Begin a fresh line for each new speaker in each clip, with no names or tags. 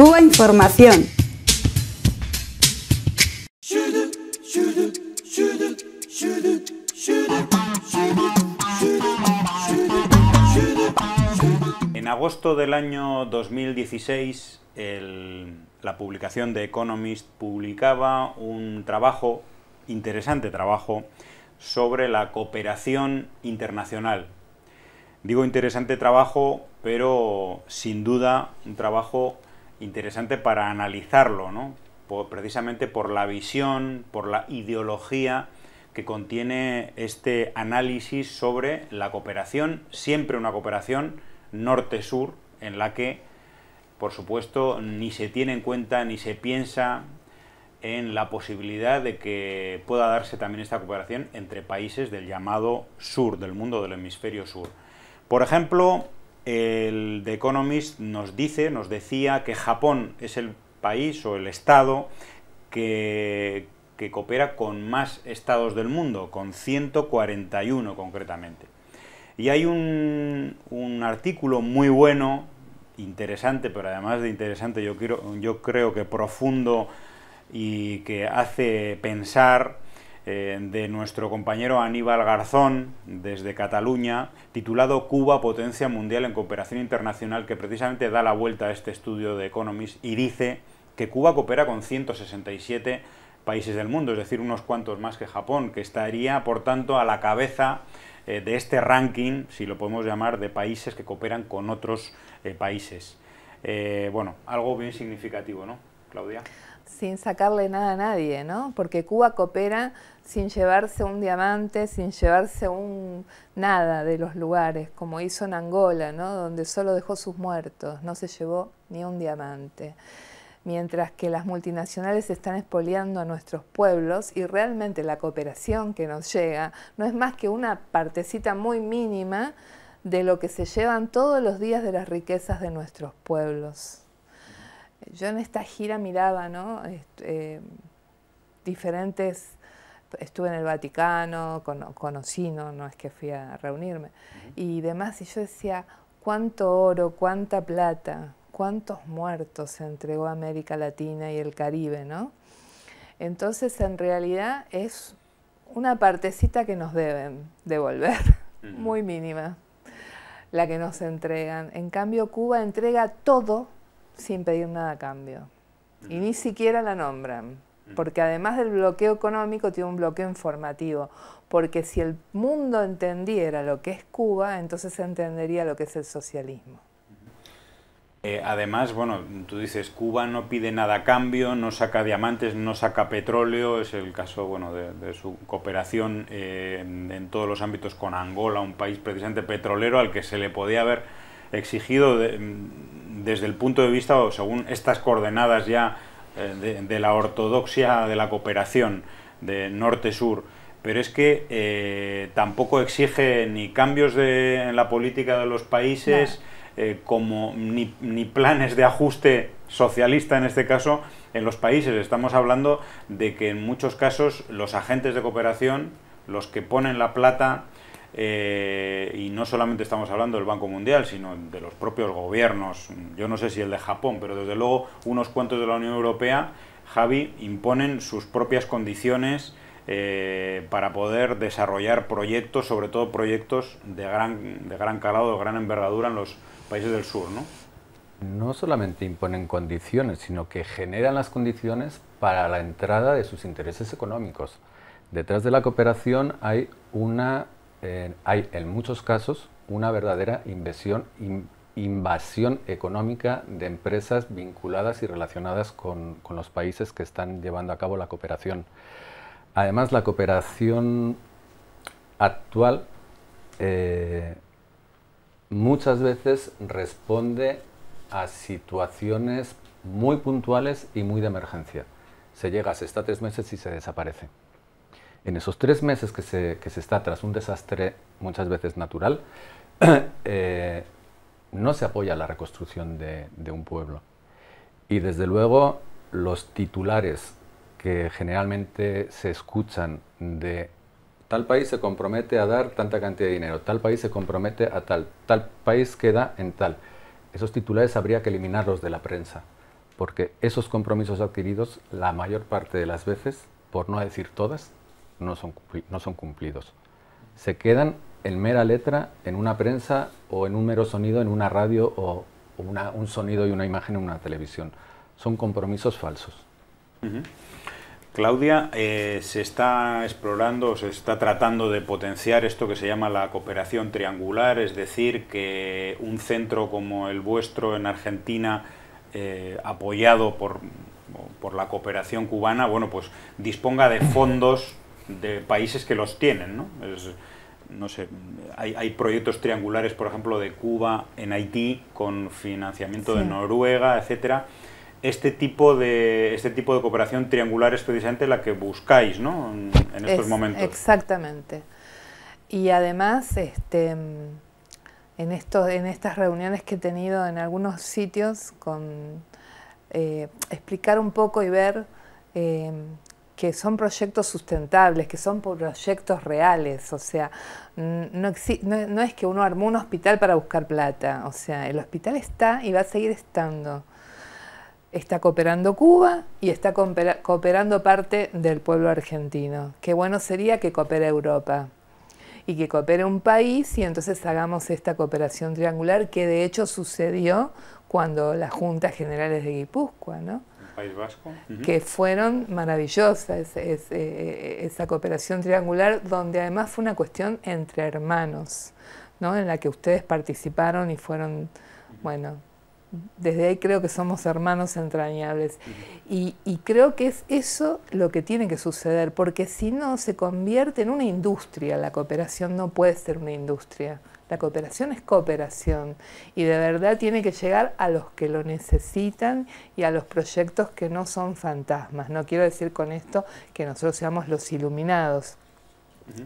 Cuba Información.
En agosto del año 2016, la publicación de Economist publicaba un trabajo, interesante trabajo, sobre la cooperación internacional. Digo interesante trabajo, pero sin duda un trabajo interesante para analizarlo, ¿no? precisamente por la visión, por la ideología que contiene este análisis sobre la cooperación, siempre una cooperación norte-sur, en la que, por supuesto, ni se tiene en cuenta ni se piensa en la posibilidad de que pueda darse también esta cooperación entre países del llamado sur, del mundo del hemisferio sur. Por ejemplo, el The Economist nos dice, nos decía que Japón es el país o el estado que, coopera con más estados del mundo, con 141 concretamente. Y hay un, artículo muy bueno, interesante, pero además de interesante yo, quiero, yo creo que profundo y que hace pensar eh, de nuestro compañero Aníbal Garzón desde Cataluña, titulado Cuba, potencia mundial en cooperación internacional, que precisamente da la vuelta a este estudio de Economist y dice que Cuba coopera con 167 países del mundo, es decir, unos cuantos más que Japón, que estaría, por tanto, a la cabeza eh, de este ranking, si lo podemos llamar, de países que cooperan con otros eh, países. bueno, algo bien significativo, ¿no, Claudia?
sin sacarle nada a nadie, ¿no? Porque Cuba coopera sin llevarse un diamante, sin llevarse un nada de los lugares, como hizo en Angola, ¿no? Donde solo dejó sus muertos, no se llevó ni un diamante. Mientras que las multinacionales están expoliando a nuestros pueblos y realmente la cooperación que nos llega no es más que una partecita muy mínima de lo que se llevan todos los días de las riquezas de nuestros pueblos yo en esta gira miraba, ¿no? Este, em, diferentes, estuve en el Vaticano, conocí, ¿no? es que fui a reunirme, y demás, y yo decía, cuánto oro, cuánta plata, cuántos muertos se entregó a América Latina y el Caribe, ¿no? Entonces, en realidad es una partecita que nos deben devolver, muy mínima, la que nos entregan. En cambio, Cuba entrega todo sin pedir nada a cambio. Y mm. ni siquiera la nombran. Mm. Porque además del bloqueo económico, tiene un bloqueo informativo. Porque si el mundo entendiera lo que es Cuba, entonces se entendería lo que es el socialismo.
Eh, además, bueno, tú dices, Cuba no pide nada a cambio, no saca diamantes, no saca petróleo, es el caso bueno, de, su cooperación eh, en, todos los ámbitos con Angola, un país precisamente petrolero al que se le podía haber exigido desde el punto de vista, o según estas coordenadas ya eh, de, la ortodoxia de la cooperación de norte-sur, pero es que eh, tampoco exige ni cambios en la política de los países, eh, como ni, ni planes de ajuste socialista en este caso, en los países. Estamos hablando de que en muchos casos los agentes de cooperación, los que ponen la plata, eh, y no solamente estamos hablando del Banco Mundial, sino de los propios gobiernos, yo no sé si el de Japón, pero desde luego unos cuantos de la Unión Europea, Javi, imponen sus propias condiciones eh, para poder desarrollar proyectos, sobre todo proyectos de gran, de gran calado, de gran envergadura en los países del sur, ¿no?
No solamente imponen condiciones, sino que generan las condiciones para la entrada de sus intereses económicos. Detrás de la cooperación hay una hay en muchos casos una verdadera invasión económica de empresas vinculadas y relacionadas con, los países que están llevando a cabo la cooperación. Además, la cooperación actual eh, muchas veces responde a situaciones muy puntuales y muy de emergencia. Se llega, se está tres meses y se desaparece en esos tres meses que se, que se está tras un desastre muchas veces natural, eh, no se apoya la reconstrucción de un pueblo. Y desde luego los titulares que generalmente se escuchan de tal país se compromete a dar tanta cantidad de dinero, tal país se compromete a tal, tal país queda en tal. Esos titulares habría que eliminarlos de la prensa, porque esos compromisos adquiridos, la mayor parte de las veces, por no decir todas, no son, no son cumplidos. Se quedan en mera letra, en una prensa o en un mero sonido, en una radio o un sonido y una imagen en una televisión. Son compromisos falsos.
Claudia, eh, se está explorando, se está tratando de potenciar esto que se llama la cooperación triangular, es decir, que un centro como el vuestro en Argentina, eh, apoyado por, por la cooperación cubana, bueno, pues disponga de fondos de países que los tienen, ¿no? sé, hay, hay, proyectos triangulares, por ejemplo, de Cuba en Haití con financiamiento de Noruega, etcétera. Este tipo de este tipo de cooperación triangular es precisamente la que buscáis, ¿no? En, estos momentos.
Exactamente. Y además, este, en estos, en estas reuniones que he tenido en algunos sitios con eh, explicar un poco y ver eh, que son proyectos sustentables, que son proyectos reales, o sea, no, es que uno armó un hospital para buscar plata, o sea, el hospital está y va a seguir estando. Está cooperando Cuba y está cooperando parte del pueblo argentino. Qué bueno sería que coopere Europa y que coopere un país y entonces hagamos esta cooperación triangular que de hecho sucedió cuando las juntas generales de Guipúzcoa, ¿no? que fueron maravillosas, eh, eh, esa cooperación triangular, donde además fue una cuestión entre hermanos, ¿no? en la que ustedes participaron y fueron, bueno, desde ahí creo que somos hermanos entrañables. y, y, creo que es eso lo que tiene que suceder, porque si no se convierte en una industria, la cooperación no puede ser una industria, la cooperación es cooperación y de verdad tiene que llegar a los que lo necesitan y a los proyectos que no son fantasmas. No quiero decir con esto que nosotros seamos los iluminados,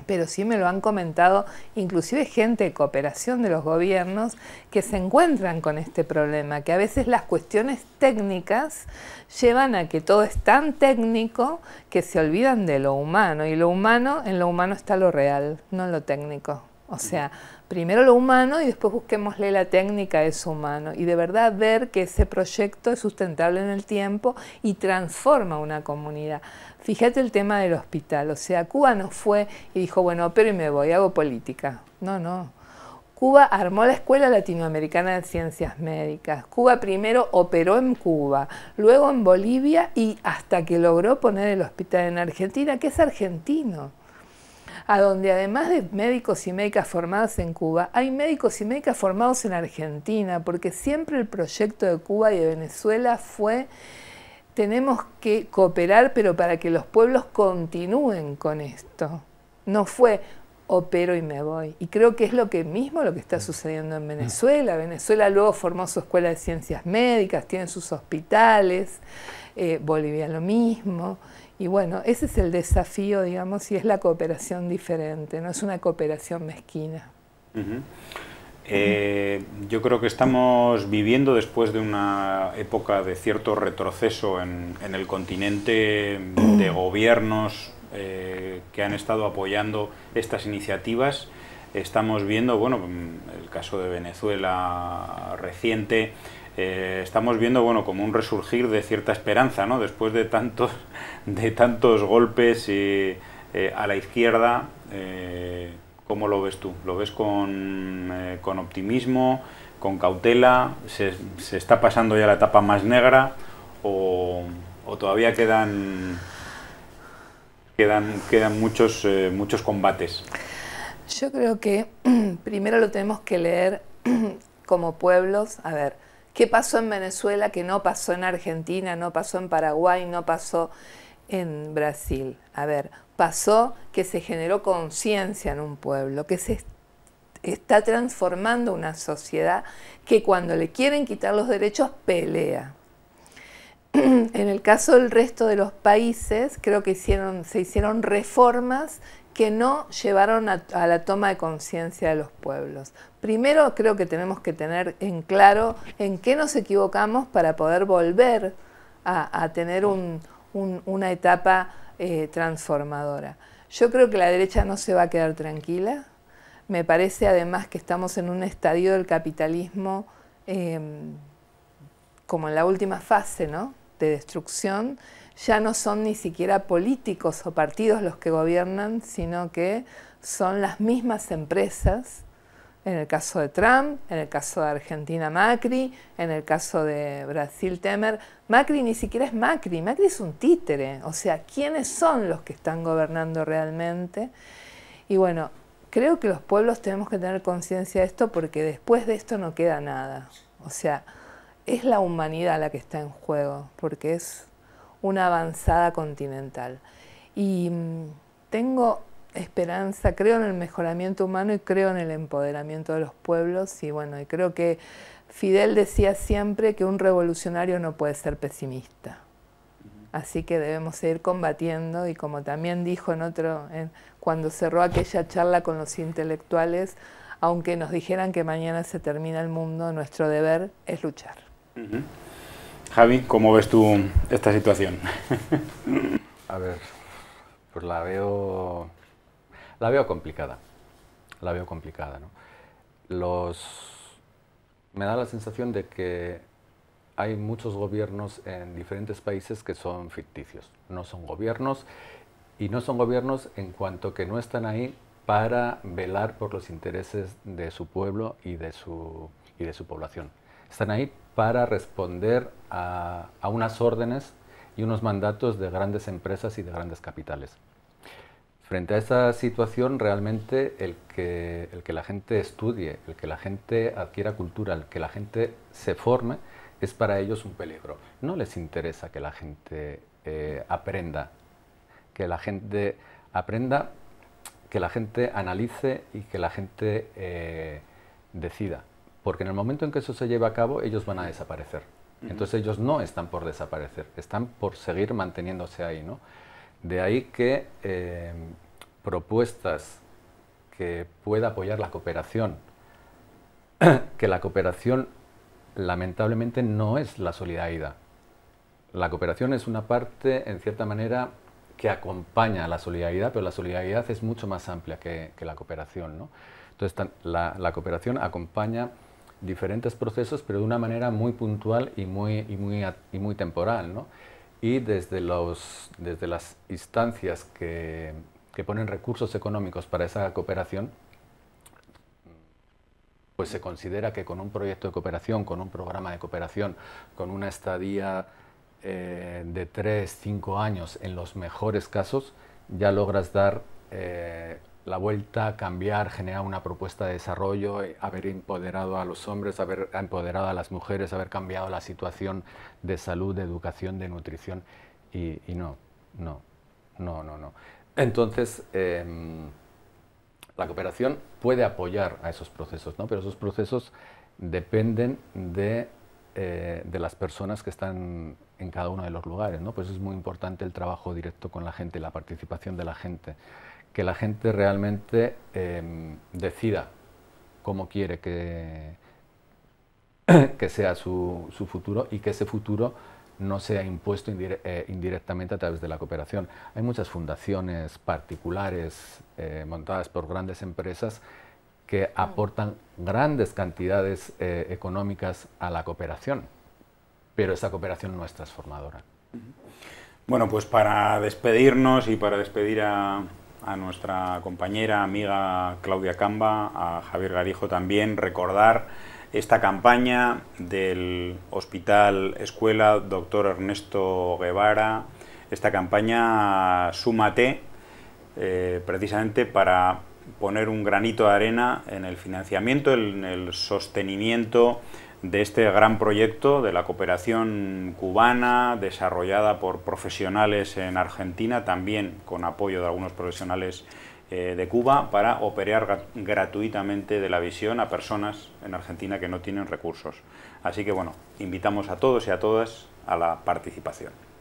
pero sí me lo han comentado inclusive gente de cooperación de los gobiernos que se encuentran con este problema, que a veces las cuestiones técnicas llevan a que todo es tan técnico que se olvidan de lo humano y lo humano, en lo humano está lo real, no lo técnico. O sea, primero lo humano y después busquémosle la técnica es humano y de verdad ver que ese proyecto es sustentable en el tiempo y transforma una comunidad. Fíjate el tema del hospital, o sea, Cuba no fue y dijo, bueno, pero y me voy, hago política. No, no. Cuba armó la Escuela Latinoamericana de Ciencias Médicas. Cuba primero operó en Cuba, luego en Bolivia y hasta que logró poner el hospital en Argentina, que es argentino a donde además de médicos y médicas formados en Cuba, hay médicos y médicas formados en Argentina, porque siempre el proyecto de Cuba y de Venezuela fue tenemos que cooperar, pero para que los pueblos continúen con esto. No fue opero y me voy. Y creo que es lo que mismo lo que está sucediendo en mm. Venezuela. Venezuela luego formó su escuela de ciencias médicas, tiene sus hospitales, eh, Bolivia lo mismo. Y bueno, ese es el desafío, digamos, y es la cooperación diferente, no es una cooperación mezquina.
Eh, yo creo que estamos viviendo después de una época de cierto retroceso en, el continente de gobiernos eh, que han estado apoyando estas iniciativas. Estamos viendo, bueno, el caso de Venezuela reciente, eh, estamos viendo como un resurgir de cierta esperanza no después de tantos de tantos golpes eh, a la izquierda eh, cómo lo ves tú lo ves con, optimismo con cautela ¿Se, está pasando ya la etapa más negra o, todavía quedan quedan quedan muchos muchos combates
yo creo que primero lo tenemos que leer como pueblos a ver ¿Qué pasó en Venezuela que no pasó en Argentina, no pasó en Paraguay, no pasó en Brasil? A ver, pasó que se generó conciencia en un pueblo, que se está transformando una sociedad que cuando le quieren quitar los derechos pelea. en el caso del resto de los países, creo que se hicieron reformas que no llevaron a, la toma de conciencia de los pueblos. Primero creo que tenemos que tener en claro en qué nos equivocamos para poder volver a, tener una etapa eh, transformadora. Yo creo que la derecha no se va a quedar tranquila. Me parece además que estamos en un estadio del capitalismo em, como en la última fase, ¿no? destrucción, ya no son ni siquiera políticos o partidos los que gobiernan, sino que son las mismas empresas, en el caso de Trump, en el caso de Argentina Macri, en el caso de Brasil Temer. Macri ni siquiera es Macri, Macri es un títere, o sea, ¿quiénes son los que están gobernando realmente? Y bueno, creo que los pueblos tenemos que tener conciencia de esto porque después de esto no queda nada. O sea, es la humanidad la que está en juego, porque es una avanzada continental. Y mm, tengo esperanza, creo en el mejoramiento humano y creo en el empoderamiento de los pueblos y bueno, y creo que Fidel decía siempre que un revolucionario no puede ser pesimista. Así que debemos seguir combatiendo y como también dijo en otro, cuando cerró aquella charla con los intelectuales, aunque nos dijeran que mañana se termina el mundo, nuestro deber es luchar.
Javi, ¿cómo ves tú esta situación?
A ver, pues la veo, la veo complicada, la veo complicada, ¿no? Los, me da la sensación de que hay muchos gobiernos en diferentes países que son ficticios, no son gobiernos y no son gobiernos en cuanto que no están ahí para velar por los intereses de su pueblo y de su población están ahí para responder a, unas órdenes y unos mandatos de grandes empresas y de grandes capitales. Frente a esa situación, realmente el que, la gente estudie, el que la gente adquiera cultura, el que la gente se forme, es para ellos un peligro. No les interesa que la gente eh, aprenda, que la gente aprenda, que la gente analice y que la gente eh, decida porque en el momento en que eso se lleve a cabo, ellos van a desaparecer. Entonces ellos no están por desaparecer, están por seguir manteniéndose ahí. ¿no? De ahí que eh, propuestas que pueda apoyar la cooperación, que la cooperación lamentablemente no es la solidaridad. La cooperación es una parte, en cierta manera, que acompaña a la solidaridad, pero la solidaridad es mucho más amplia que, la cooperación. ¿no? Entonces, la, la cooperación acompaña diferentes procesos, pero de una manera muy puntual y muy, muy, y muy temporal. Y desde, los, desde las instancias que, ponen recursos económicos para esa cooperación, pues se considera que con un proyecto de cooperación, con un programa de cooperación, con una estadía eh, de 3, 5 años en los mejores casos, ya logras dar eh, la vuelta a cambiar, generar una propuesta de desarrollo, eh, haber empoderado a los hombres, haber empoderado a las mujeres, haber cambiado la situación de salud, de educación, de nutrición. Y, no, no, no, no, no. Entonces, em, la cooperación puede apoyar a esos procesos, ¿no? pero esos procesos dependen eh, de, las personas que están en cada uno de los lugares. ¿no? Pues es muy importante el trabajo directo con la gente, la participación de la gente que la gente realmente em, decida cómo quiere que, que sea su, futuro y que ese futuro no sea impuesto eh, indirectamente a través de la cooperación. Hay muchas fundaciones particulares eh, montadas por grandes empresas que aportan grandes cantidades eh, económicas a la cooperación, pero esa cooperación no es transformadora. Bueno, pues para despedirnos y para despedir a,
a nuestra compañera, amiga Claudia Camba, a Javier Garijo también, recordar esta campaña del Hospital Escuela Doctor Ernesto Guevara, esta campaña Súmate, eh, precisamente para poner un granito de arena en el financiamiento, en el sostenimiento de este gran proyecto de la cooperación cubana desarrollada por profesionales en Argentina, también con apoyo de algunos profesionales eh, de Cuba, para operar gratuitamente de la visión a personas en Argentina que no tienen recursos. Así que bueno, invitamos a todos y a todas a la participación.